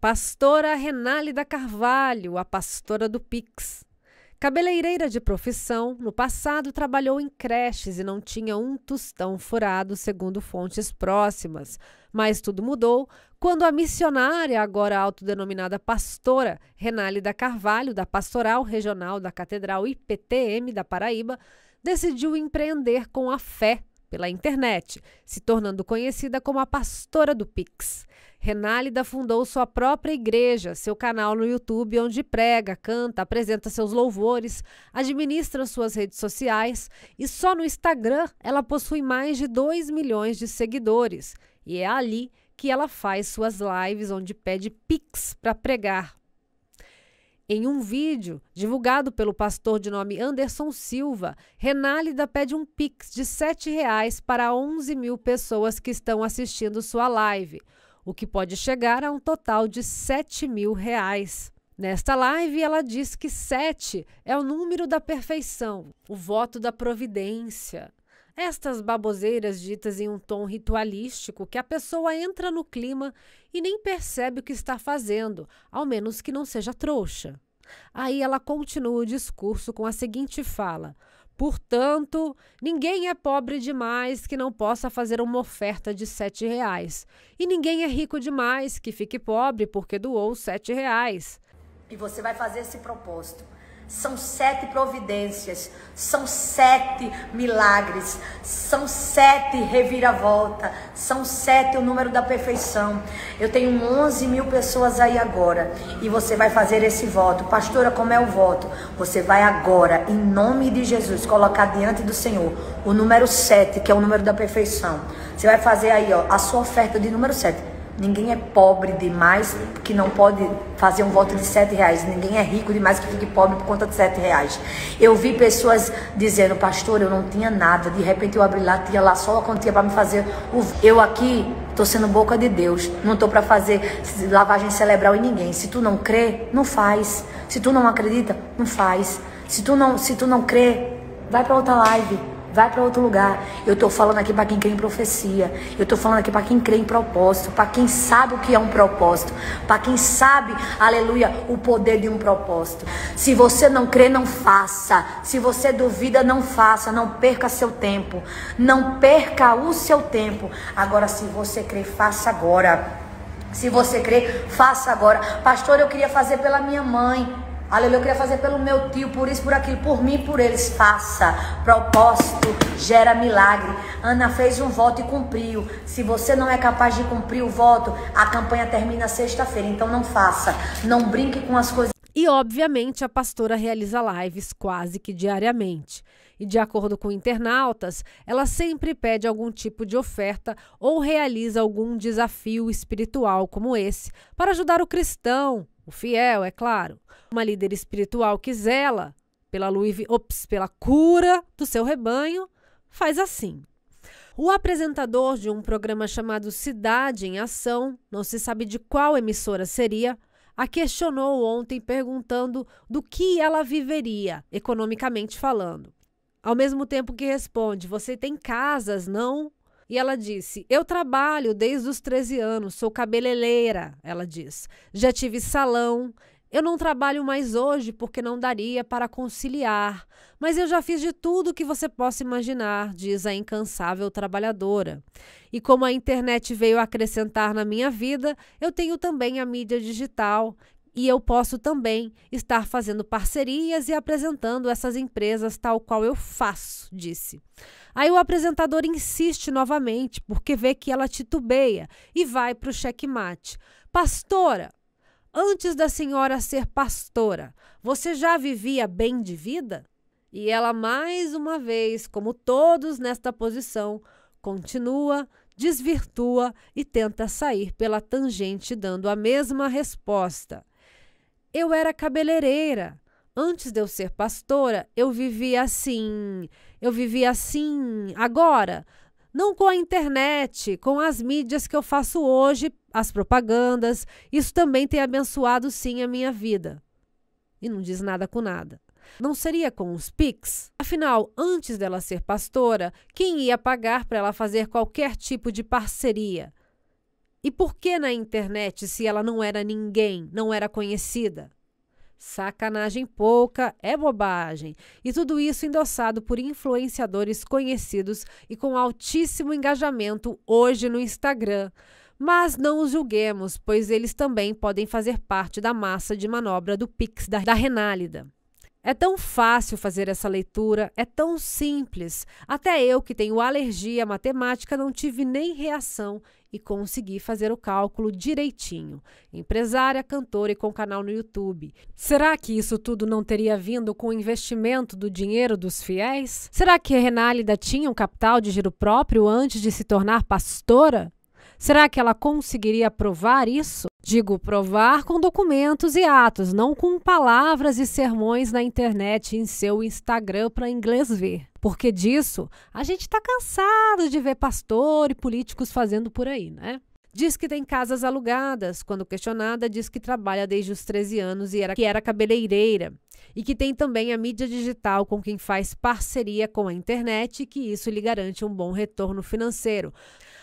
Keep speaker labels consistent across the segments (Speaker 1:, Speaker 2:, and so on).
Speaker 1: Pastora Renálida Carvalho, a pastora do Pix. Cabeleireira de profissão, no passado trabalhou em creches e não tinha um tostão furado, segundo fontes próximas. Mas tudo mudou quando a missionária, agora autodenominada pastora, Renálida Carvalho, da Pastoral Regional da Catedral IPTM da Paraíba, decidiu empreender com a fé pela internet, se tornando conhecida como a Pastora do Pix. Renálida fundou sua própria igreja, seu canal no YouTube, onde prega, canta, apresenta seus louvores, administra suas redes sociais e só no Instagram ela possui mais de 2 milhões de seguidores. E é ali que ela faz suas lives, onde pede pix para pregar, em um vídeo divulgado pelo pastor de nome Anderson Silva, Renálida pede um pix de R$ 7,00 para 11 mil pessoas que estão assistindo sua live o que pode chegar a um total de 7 mil reais. Nesta live, ela diz que 7 é o número da perfeição, o voto da providência. Estas baboseiras ditas em um tom ritualístico que a pessoa entra no clima e nem percebe o que está fazendo, ao menos que não seja trouxa. Aí ela continua o discurso com a seguinte fala: Portanto, ninguém é pobre demais que não possa fazer uma oferta de sete reais. E ninguém é rico demais que fique pobre porque doou sete reais.
Speaker 2: E você vai fazer esse propósito são sete providências, são sete milagres, são sete reviravolta, são sete o número da perfeição. Eu tenho 11 mil pessoas aí agora e você vai fazer esse voto. Pastora, como é o voto? Você vai agora, em nome de Jesus, colocar diante do Senhor o número 7, que é o número da perfeição. Você vai fazer aí ó, a sua oferta de número 7. Ninguém é pobre demais é. que não pode fazer um voto de sete reais. Ninguém é rico demais que fique pobre por conta de sete reais. Eu vi pessoas dizendo, pastor, eu não tinha nada. De repente eu abri lá, tinha lá só a quantia para me fazer. O... Eu aqui estou sendo boca de Deus. Não estou para fazer lavagem cerebral em ninguém. Se tu não crê, não faz. Se tu não acredita, não faz. Se tu não, se tu não crê, vai para outra live. Vai para outro lugar. Eu estou falando aqui para quem crê em profecia. Eu estou falando aqui para quem crê em propósito. Para quem sabe o que é um propósito. Para quem sabe, aleluia, o poder de um propósito. Se você não crê, não faça. Se você duvida, não faça. Não perca seu tempo. Não perca o seu tempo. Agora, se você crê, faça agora. Se você crê, faça agora. Pastor, eu queria fazer pela minha mãe. Aleluia, eu queria fazer pelo meu tio, por isso, por aquilo, por mim, por eles. Faça. Propósito gera milagre. Ana fez um voto e cumpriu. Se você não é capaz de cumprir o voto, a campanha termina sexta-feira. Então
Speaker 1: não faça. Não brinque com as coisas. E obviamente a pastora realiza lives quase que diariamente. E de acordo com internautas, ela sempre pede algum tipo de oferta ou realiza algum desafio espiritual como esse para ajudar o cristão, o fiel, é claro, uma líder espiritual que zela pela, Louis, ops, pela cura do seu rebanho, faz assim. O apresentador de um programa chamado Cidade em Ação, não se sabe de qual emissora seria, a questionou ontem perguntando do que ela viveria, economicamente falando. Ao mesmo tempo que responde: Você tem casas, não? E ela disse: Eu trabalho desde os 13 anos, sou cabeleireira, ela diz. Já tive salão. Eu não trabalho mais hoje porque não daria para conciliar, mas eu já fiz de tudo que você possa imaginar, diz a incansável trabalhadora. E como a internet veio acrescentar na minha vida, eu tenho também a mídia digital, e eu posso também estar fazendo parcerias e apresentando essas empresas tal qual eu faço, disse. Aí o apresentador insiste novamente, porque vê que ela titubeia e vai para o checkmate. Pastora, antes da senhora ser pastora, você já vivia bem de vida? E ela, mais uma vez, como todos nesta posição, continua, desvirtua e tenta sair pela tangente, dando a mesma resposta. Eu era cabeleireira. Antes de eu ser pastora, eu vivia assim. Eu vivia assim agora. Não com a internet, com as mídias que eu faço hoje, as propagandas. Isso também tem abençoado, sim, a minha vida. E não diz nada com nada. Não seria com os PICs? Afinal, antes dela ser pastora, quem ia pagar para ela fazer qualquer tipo de parceria? E por que na internet se ela não era ninguém, não era conhecida? Sacanagem pouca, é bobagem. E tudo isso endossado por influenciadores conhecidos e com altíssimo engajamento hoje no Instagram. Mas não os julguemos, pois eles também podem fazer parte da massa de manobra do Pix da, da Renálida. É tão fácil fazer essa leitura, é tão simples. Até eu, que tenho alergia à matemática, não tive nem reação e consegui fazer o cálculo direitinho. Empresária, cantora e com canal no YouTube. Será que isso tudo não teria vindo com o investimento do dinheiro dos fiéis? Será que a Renálida tinha um capital de giro próprio antes de se tornar pastora? Será que ela conseguiria provar isso? Digo provar com documentos e atos, não com palavras e sermões na internet em seu Instagram para inglês ver. Porque disso a gente está cansado de ver pastor e políticos fazendo por aí, né? Diz que tem casas alugadas. Quando questionada, diz que trabalha desde os 13 anos e era, que era cabeleireira. E que tem também a mídia digital com quem faz parceria com a internet e que isso lhe garante um bom retorno financeiro.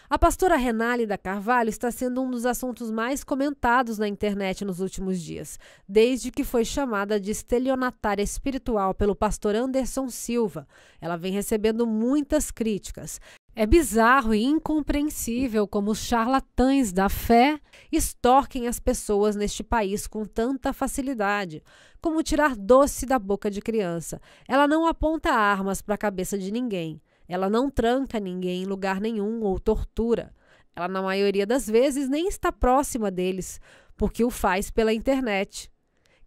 Speaker 1: A pastora Renálida Carvalho está sendo um dos assuntos mais comentados na internet nos últimos dias, desde que foi chamada de estelionatária espiritual pelo pastor Anderson Silva. Ela vem recebendo muitas críticas. É bizarro e incompreensível como os charlatães da fé extorquem as pessoas neste país com tanta facilidade, como tirar doce da boca de criança. Ela não aponta armas para a cabeça de ninguém. Ela não tranca ninguém em lugar nenhum ou tortura. Ela, na maioria das vezes, nem está próxima deles, porque o faz pela internet.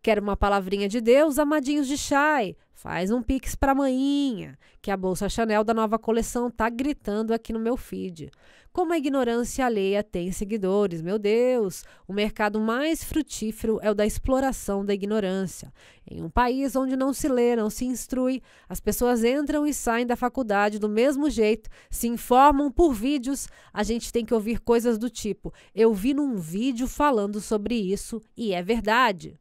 Speaker 1: Quer uma palavrinha de Deus, amadinhos de chai? Faz um pix pra manhinha, que a bolsa Chanel da nova coleção tá gritando aqui no meu feed. Como a ignorância alheia tem seguidores, meu Deus! O mercado mais frutífero é o da exploração da ignorância. Em um país onde não se lê, não se instrui, as pessoas entram e saem da faculdade do mesmo jeito, se informam por vídeos, a gente tem que ouvir coisas do tipo: eu vi num vídeo falando sobre isso e é verdade.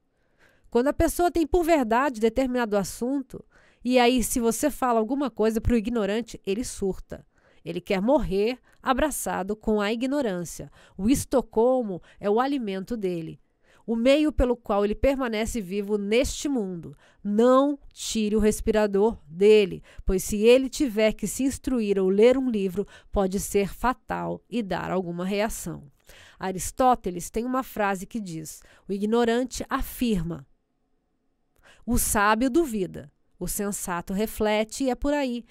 Speaker 1: Quando a pessoa tem por verdade determinado assunto, e aí se você fala alguma coisa para o ignorante, ele surta. Ele quer morrer abraçado com a ignorância. O Estocolmo é o alimento dele. O meio pelo qual ele permanece vivo neste mundo. Não tire o respirador dele, pois se ele tiver que se instruir ou ler um livro, pode ser fatal e dar alguma reação. Aristóteles tem uma frase que diz: O ignorante afirma, o sábio duvida, o sensato reflete e é por aí.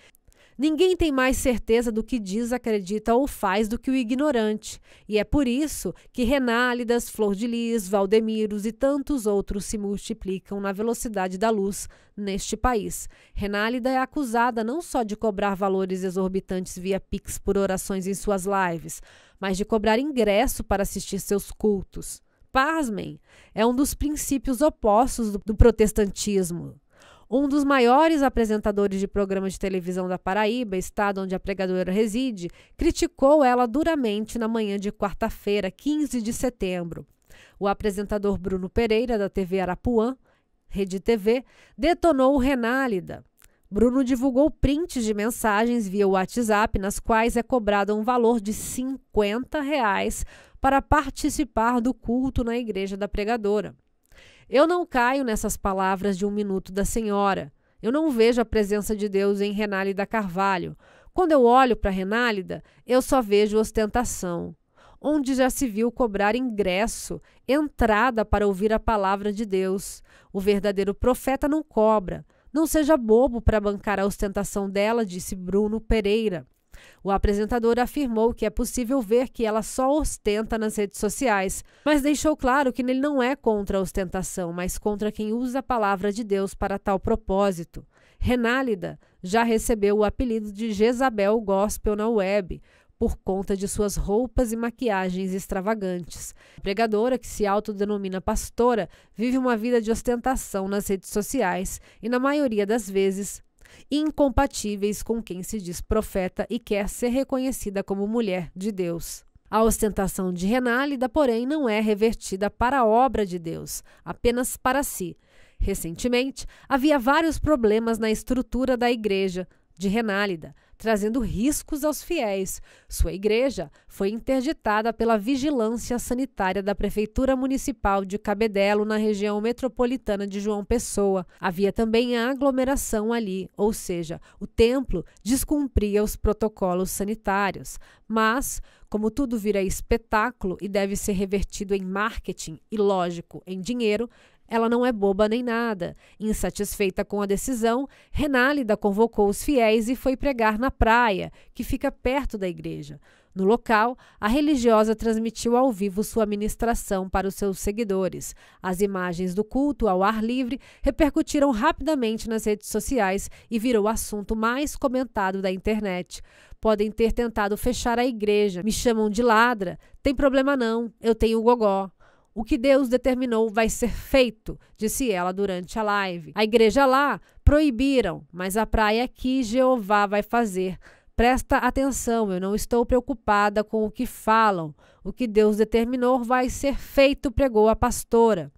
Speaker 1: Ninguém tem mais certeza do que diz, acredita ou faz do que o ignorante, e é por isso que Renálidas, Flor de Lis, Valdemiros e tantos outros se multiplicam na velocidade da luz neste país. Renálida é acusada não só de cobrar valores exorbitantes via Pix por orações em suas lives, mas de cobrar ingresso para assistir seus cultos. Pasmem, é um dos princípios opostos do, do protestantismo. Um dos maiores apresentadores de programas de televisão da Paraíba, estado onde a pregadora reside, criticou ela duramente na manhã de quarta-feira, 15 de setembro. O apresentador Bruno Pereira, da TV Arapuã, Rede TV, detonou o Renálida. Bruno divulgou prints de mensagens via WhatsApp nas quais é cobrado um valor de 50 reais para participar do culto na igreja da pregadora. Eu não caio nessas palavras de um minuto da senhora. Eu não vejo a presença de Deus em Renálida Carvalho. Quando eu olho para Renálida, eu só vejo ostentação. Onde já se viu cobrar ingresso, entrada para ouvir a palavra de Deus. O verdadeiro profeta não cobra. Não seja bobo para bancar a ostentação dela, disse Bruno Pereira. O apresentador afirmou que é possível ver que ela só ostenta nas redes sociais, mas deixou claro que ele não é contra a ostentação, mas contra quem usa a palavra de Deus para tal propósito. Renálida já recebeu o apelido de Jezabel Gospel na web, por conta de suas roupas e maquiagens extravagantes. A pregadora, que se autodenomina pastora, vive uma vida de ostentação nas redes sociais e, na maioria das vezes, incompatíveis com quem se diz profeta e quer ser reconhecida como mulher de Deus. A ostentação de Renálida, porém, não é revertida para a obra de Deus, apenas para si. Recentemente, havia vários problemas na estrutura da igreja de Renálida trazendo riscos aos fiéis. Sua igreja foi interditada pela vigilância sanitária da Prefeitura Municipal de Cabedelo, na região metropolitana de João Pessoa. Havia também a aglomeração ali, ou seja, o templo descumpria os protocolos sanitários. Mas como tudo vira espetáculo e deve ser revertido em marketing e, lógico, em dinheiro, ela não é boba nem nada. Insatisfeita com a decisão, Renálida convocou os fiéis e foi pregar na praia, que fica perto da igreja. No local, a religiosa transmitiu ao vivo sua ministração para os seus seguidores. As imagens do culto ao ar livre repercutiram rapidamente nas redes sociais e virou o assunto mais comentado da internet. Podem ter tentado fechar a igreja, me chamam de ladra, tem problema não, eu tenho gogó. O que Deus determinou vai ser feito, disse ela durante a live. A igreja lá proibiram, mas a praia aqui Jeová vai fazer. Presta atenção, eu não estou preocupada com o que falam. O que Deus determinou vai ser feito, pregou a pastora.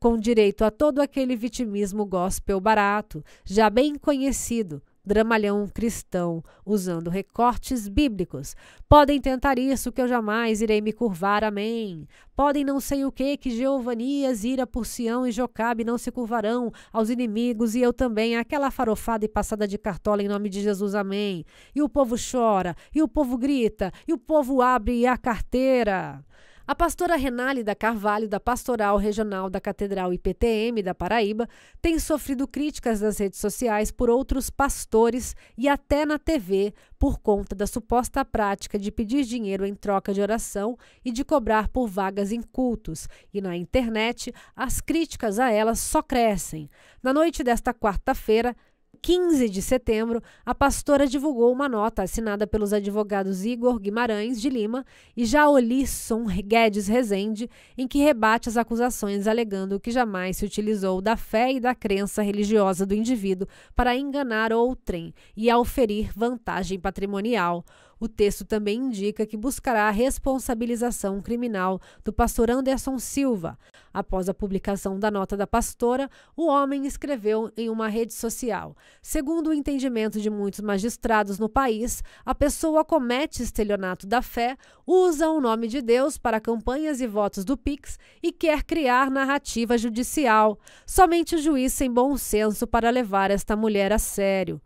Speaker 1: Com direito a todo aquele vitimismo gospel barato, já bem conhecido, dramalhão cristão, usando recortes bíblicos. Podem tentar isso que eu jamais irei me curvar, amém. Podem não sei o que, que Jeovanias, ira Porcião e Jocabe não se curvarão aos inimigos e eu também, aquela farofada e passada de cartola em nome de Jesus, amém. E o povo chora, e o povo grita, e o povo abre a carteira. A pastora Renálida Carvalho, da Pastoral Regional da Catedral IPTM da Paraíba, tem sofrido críticas nas redes sociais por outros pastores e até na TV por conta da suposta prática de pedir dinheiro em troca de oração e de cobrar por vagas em cultos. E na internet, as críticas a ela só crescem. Na noite desta quarta-feira, 15 de setembro, a pastora divulgou uma nota assinada pelos advogados Igor Guimarães de Lima e Jaolisson Guedes Rezende, em que rebate as acusações alegando que jamais se utilizou da fé e da crença religiosa do indivíduo para enganar outrem e auferir vantagem patrimonial. O texto também indica que buscará a responsabilização criminal do pastor Anderson Silva. Após a publicação da nota da pastora, o homem escreveu em uma rede social: Segundo o entendimento de muitos magistrados no país, a pessoa comete estelionato da fé, usa o nome de Deus para campanhas e votos do Pix e quer criar narrativa judicial. Somente o juiz tem bom senso para levar esta mulher a sério.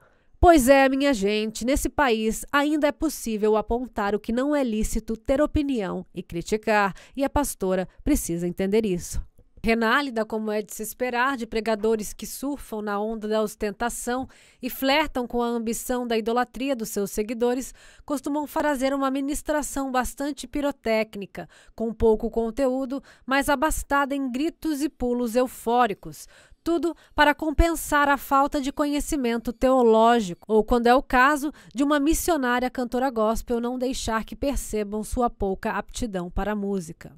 Speaker 1: Pois é, minha gente, nesse país ainda é possível apontar o que não é lícito, ter opinião e criticar, e a pastora precisa entender isso. Renálida, como é de se esperar de pregadores que surfam na onda da ostentação e flertam com a ambição da idolatria dos seus seguidores, costumam fazer uma ministração bastante pirotécnica, com pouco conteúdo, mas abastada em gritos e pulos eufóricos tudo para compensar a falta de conhecimento teológico, ou quando é o caso de uma missionária cantora gospel não deixar que percebam sua pouca aptidão para a música.